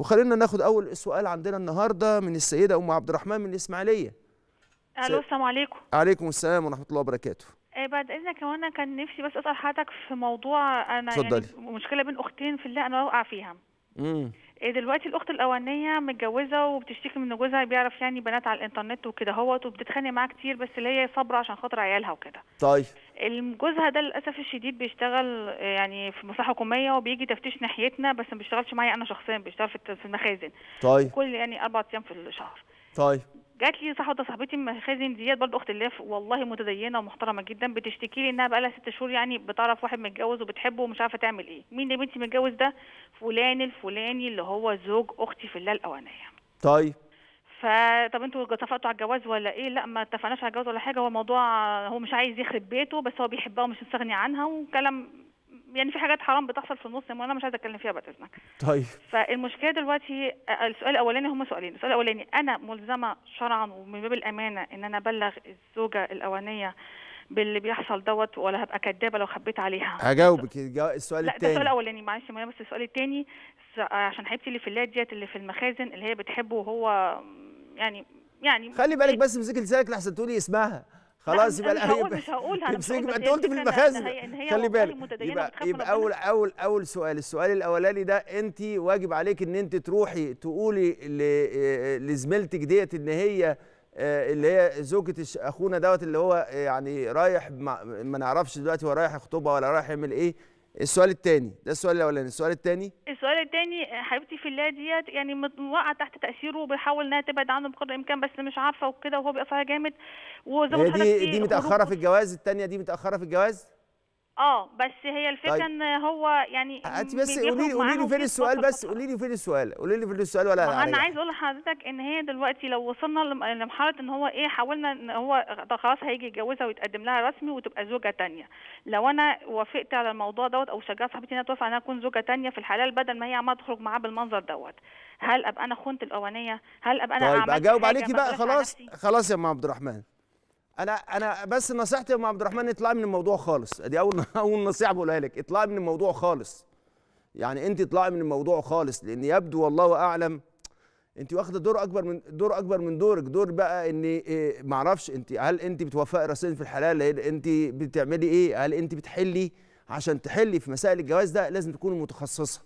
وخلينا ناخد اول سؤال عندنا النهارده من السيده ام عبد الرحمن من الاسماعيليه الو السلام عليكم عليكم السلام ورحمه الله وبركاته آه، بعد اذنك وانا كان نفسي بس اسال حضرتك في موضوع انا يعني مشكله بين اختين في الله انا واقع فيها امم دلوقتي الاخت الاولانيه متجوزه وبتشتكي من جوزها بيعرف يعني بنات على الانترنت وكده اهوت وبتتخانق معاه كتير بس اللي هي صابره عشان خاطر عيالها وكده طيب جوزها ده للاسف الشديد بيشتغل يعني في مصلحه حكوميه وبيجي تفتيش ناحيتنا بس ما بيشتغلش معايا انا شخصيا بيشتغل في المخازن طيب كل يعني اربع ايام في الشهر طيب جات لي صاحبة صاحبتي من المخازن ديت برضه اخت الله والله متدينه ومحترمه جدا بتشتكي لي انها بقى لها ست شهور يعني بتعرف واحد متجوز وبتحبه ومش عارفه تعمل ايه مين يا بنتي متجوز ده فلان الفلاني اللي هو زوج اختي في الله الاوانيه طيب فطب انتوا اتفقتوا على الجواز ولا ايه لا ما اتفقناش على الجواز ولا حاجه هو موضوع هو مش عايز يخرب بيته بس هو بيحبها ومش مستغني عنها وكلام يعني في حاجات حرام بتحصل في النص وانا مش عايزه اتكلم فيها بعد اذنك طيب فالمشكله دلوقتي السؤال الاولاني هم سؤالين السؤال الاولاني انا ملزمه شرعا ومن باب الامانه ان انا ابلغ الزوجه الاولانيه باللي بيحصل دوت ولا هبقى كدابه لو خبيت عليها هجاوبك السؤال الثاني لا ده السؤال الاولاني معلش بس السؤال الثاني عشان حبيبتي اللي في اللات ديت اللي في المخازن اللي هي بتحبه وهو يعني يعني خلي بالك بس مسك لسانك لحسن تقولي اسمها خلاص يبقى مش هقول مش هقولها مش هقول انت قلت في المخازن خلي بالك يبقى, يبقى اول اول اول سؤال السؤال الاولاني ده انت واجب عليك ان انت تروحي تقولي آه، لزميلتك ديت ان هي آه، اللي هي زوجة اخونا دوت اللي هو آه، يعني رايح ما نعرفش دلوقتي هو رايح يخطبها ولا رايح يعمل ايه السؤال الثاني ده السؤال الاولاني السؤال الثاني السؤال الثاني حبيبتي في الله ديت يعني واقعه تحت تاثيره وبيحاول انها تبعد عنه بقدر الامكان بس مش عارفه وكده وهو بيبقى جامد وزي ما دي دي متاخره في الجواز الثانيه دي متاخره في الجواز اه بس هي الفكره طيب. ان هو يعني انت آه، آه، بس قولي لي قولي لي فين السؤال بس قولي لي فين السؤال قولي لي فين السؤال ولا انا انا عايز اقول لحضرتك ان هي دلوقتي لو وصلنا لمرحله ان هو ايه حاولنا ان هو ده خلاص هيجي يتجوزها ويتقدم لها رسمي وتبقى زوجه ثانيه لو انا وافقت على الموضوع دوت او شجعت صاحبتي انها توافق انها تكون زوجه ثانيه في الحلال بدل ما هي عماله تخرج معاه بالمنظر دوت هل ابقى انا خنت الاوانيه هل ابقى انا طيب اجاوب عليكي بقى خلاص خلاص يا ام عبد الرحمن انا انا بس نصيحتي يا عبد الرحمن اطلعي من الموضوع خالص دي اول اول نصيحه بقولها لك اطلعي من الموضوع خالص يعني انت اطلعي من الموضوع خالص لان يبدو والله اعلم انت واخده دور اكبر من دور اكبر من دورك دور بقى ان إيه معرفش انت هل انت بتوفقي راسين في الحلال انت بتعملي ايه هل انت بتحلي عشان تحلي في مسائل الجواز ده لازم تكوني متخصصه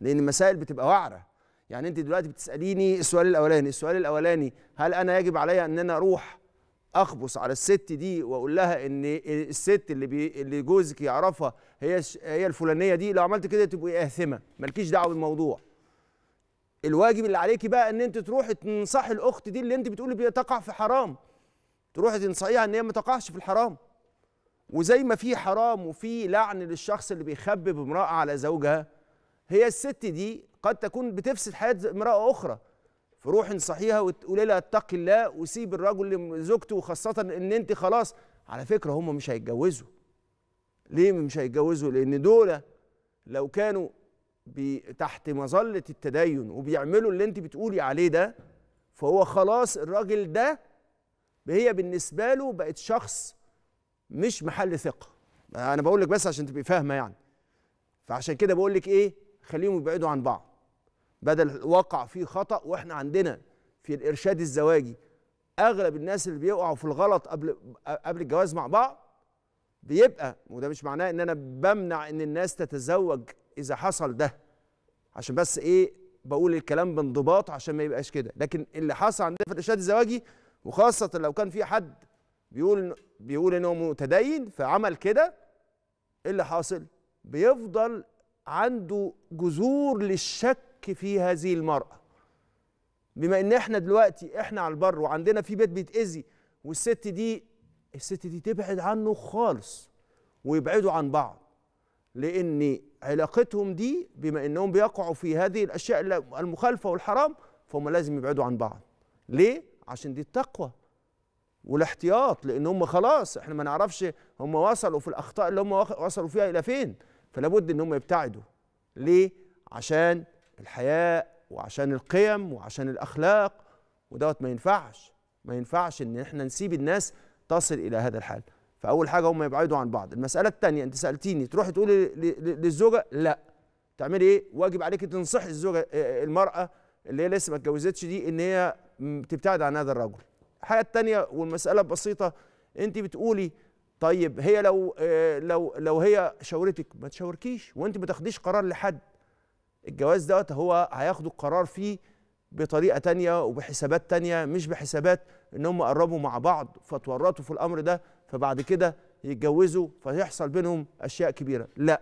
لان المسائل بتبقى وعره يعني انت دلوقتي بتساليني السؤال الاولاني السؤال الاولاني هل انا يجب عليا ان انا اروح اخبص على الست دي واقول لها ان الست اللي بي اللي جوزك يعرفها هي هي الفلانيه دي لو عملت كده تبقي اثمه مالكيش دعوه بالموضوع الواجب اللي عليكي بقى ان انت تروحي تنصحي الاخت دي اللي انت بتقولي بتقع في حرام تروحي تنصحيها ان هي ما تقعش في الحرام وزي ما في حرام وفي لعن للشخص اللي بيخبب امراه على زوجها هي الست دي قد تكون بتفسد حياه امراه اخرى في روح انصحيها وتقولي لها اتقي الله وسيب الرجل لزوجته وخاصه ان انت خلاص على فكره هم مش هيتجوزوا ليه مش هيتجوزوا لان دول لو كانوا تحت مظله التدين وبيعملوا اللي انت بتقولي عليه ده فهو خلاص الراجل ده هي بالنسبه له بقت شخص مش محل ثقه انا بقول لك بس عشان تبقي فاهمه يعني فعشان كده بقول لك ايه خليهم يبعدوا عن بعض بدل وقع فيه خطأ واحنا عندنا في الإرشاد الزواجي أغلب الناس اللي بيقعوا في الغلط قبل قبل الجواز مع بعض بيبقى وده مش معناه إن أنا بمنع إن الناس تتزوج إذا حصل ده عشان بس إيه بقول الكلام بانضباط عشان ما يبقاش كده لكن اللي حصل عندنا في الإرشاد الزواجي وخاصة لو كان في حد بيقول بيقول إن هو متدين فعمل كده إيه اللي حاصل؟ بيفضل عنده جذور للشك شك في هذه المرأة بما ان احنا دلوقتي احنا على البر وعندنا في بيت بيتأذي والست دي الست دي تبعد عنه خالص ويبعدوا عن بعض لان علاقتهم دي بما انهم بيقعوا في هذه الاشياء المخالفه والحرام فهم لازم يبعدوا عن بعض ليه عشان دي التقوى والاحتياط لان هم خلاص احنا ما نعرفش هم وصلوا في الاخطاء اللي هم وصلوا فيها الى فين فلابد ان هم يبتعدوا ليه عشان الحياء وعشان القيم وعشان الأخلاق ودوت ما ينفعش ما ينفعش إن إحنا نسيب الناس تصل إلى هذا الحال فأول حاجة هم يبعدوا عن بعض المسألة الثانية أنت سألتيني تروحي تقولي للزوجة لا تعملي إيه واجب عليك تنصحي الزوجة المرأة اللي هي لسه ما اتجوزتش دي إن هي تبتعد عن هذا الرجل الحاجة الثانية والمسألة بسيطة أنت بتقولي طيب هي لو لو لو هي شاورتك ما تشاوركيش وانت ما تاخديش قرار لحد الجواز دوت هو هياخدوا القرار فيه بطريقه تانية وبحسابات تانية مش بحسابات ان هم قربوا مع بعض فتورطوا في الامر ده فبعد كده يتجوزوا فيحصل بينهم اشياء كبيره لا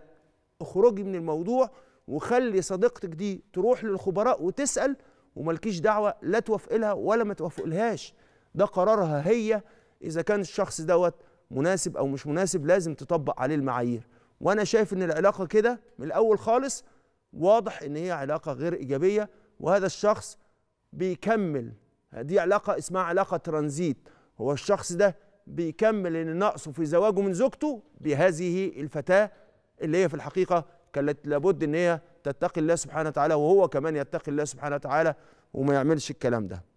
اخرجي من الموضوع وخلي صديقتك دي تروح للخبراء وتسال ومالكيش دعوه لا توافق لها ولا ما توافقلهاش لهاش ده قرارها هي اذا كان الشخص دوت مناسب او مش مناسب لازم تطبق عليه المعايير وانا شايف ان العلاقه كده من الاول خالص واضح ان هي علاقه غير ايجابيه وهذا الشخص بيكمل دي علاقه اسمها علاقه ترانزيت هو الشخص ده بيكمل ان نقصه في زواجه من زوجته بهذه الفتاه اللي هي في الحقيقه كانت لابد ان هي تتقي الله سبحانه وتعالى وهو كمان يتقي الله سبحانه وتعالى وما يعملش الكلام ده